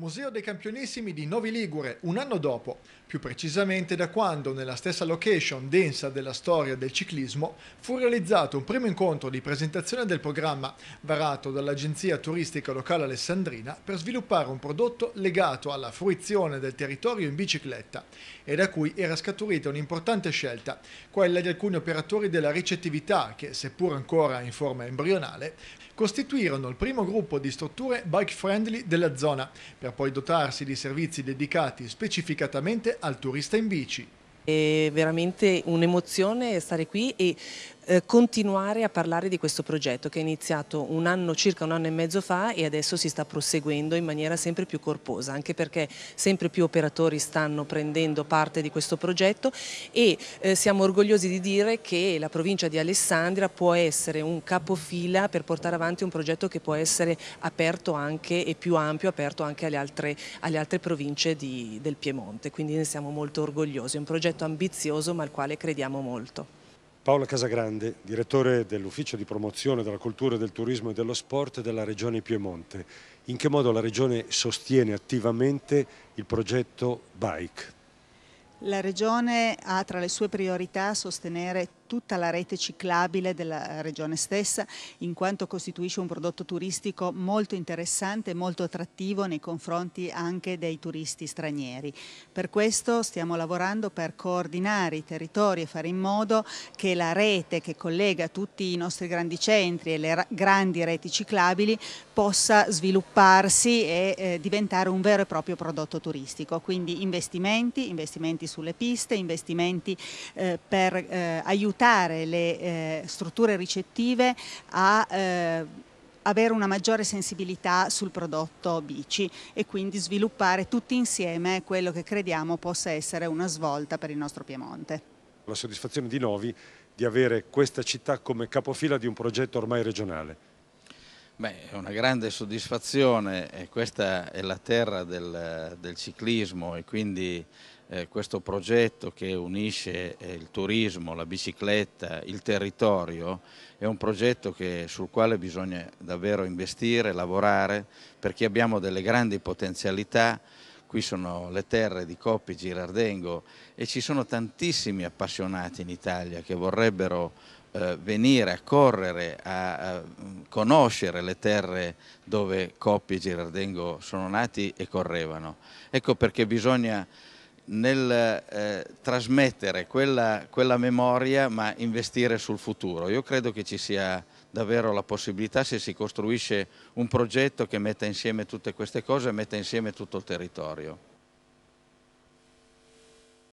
Museo dei Campionissimi di Novi Ligure, un anno dopo, più precisamente da quando, nella stessa location densa della storia del ciclismo, fu realizzato un primo incontro di presentazione del programma varato dall'Agenzia Turistica Locale Alessandrina per sviluppare un prodotto legato alla fruizione del territorio in bicicletta e da cui era scaturita un'importante scelta, quella di alcuni operatori della ricettività che, seppur ancora in forma embrionale, costituirono il primo gruppo di strutture bike friendly della zona per per poi dotarsi di servizi dedicati specificatamente al turista in bici. È veramente un'emozione stare qui e eh, continuare a parlare di questo progetto che è iniziato un anno, circa un anno e mezzo fa e adesso si sta proseguendo in maniera sempre più corposa, anche perché sempre più operatori stanno prendendo parte di questo progetto e eh, siamo orgogliosi di dire che la provincia di Alessandria può essere un capofila per portare avanti un progetto che può essere aperto anche e più ampio, aperto anche alle altre, alle altre province di, del Piemonte, quindi ne siamo molto orgogliosi, è un progetto ambizioso ma al quale crediamo molto. Paola Casagrande, direttore dell'Ufficio di promozione della cultura, del turismo e dello sport della Regione Piemonte. In che modo la Regione sostiene attivamente il progetto Bike? La Regione ha tra le sue priorità sostenere tutta la rete ciclabile della regione stessa, in quanto costituisce un prodotto turistico molto interessante e molto attrattivo nei confronti anche dei turisti stranieri. Per questo stiamo lavorando per coordinare i territori e fare in modo che la rete che collega tutti i nostri grandi centri e le grandi reti ciclabili possa svilupparsi e eh, diventare un vero e proprio prodotto turistico. Quindi investimenti, investimenti sulle piste, investimenti eh, per eh, aiutare portare le eh, strutture ricettive a eh, avere una maggiore sensibilità sul prodotto bici e quindi sviluppare tutti insieme quello che crediamo possa essere una svolta per il nostro Piemonte. La soddisfazione di Novi di avere questa città come capofila di un progetto ormai regionale. Beh, è una grande soddisfazione, questa è la terra del, del ciclismo e quindi eh, questo progetto che unisce eh, il turismo, la bicicletta, il territorio, è un progetto che, sul quale bisogna davvero investire, lavorare, perché abbiamo delle grandi potenzialità, qui sono le terre di Coppi, Girardengo e ci sono tantissimi appassionati in Italia che vorrebbero eh, venire a correre, a, a, conoscere le terre dove Coppi e Girardengo sono nati e correvano. Ecco perché bisogna nel eh, trasmettere quella, quella memoria ma investire sul futuro. Io credo che ci sia davvero la possibilità se si costruisce un progetto che metta insieme tutte queste cose e metta insieme tutto il territorio.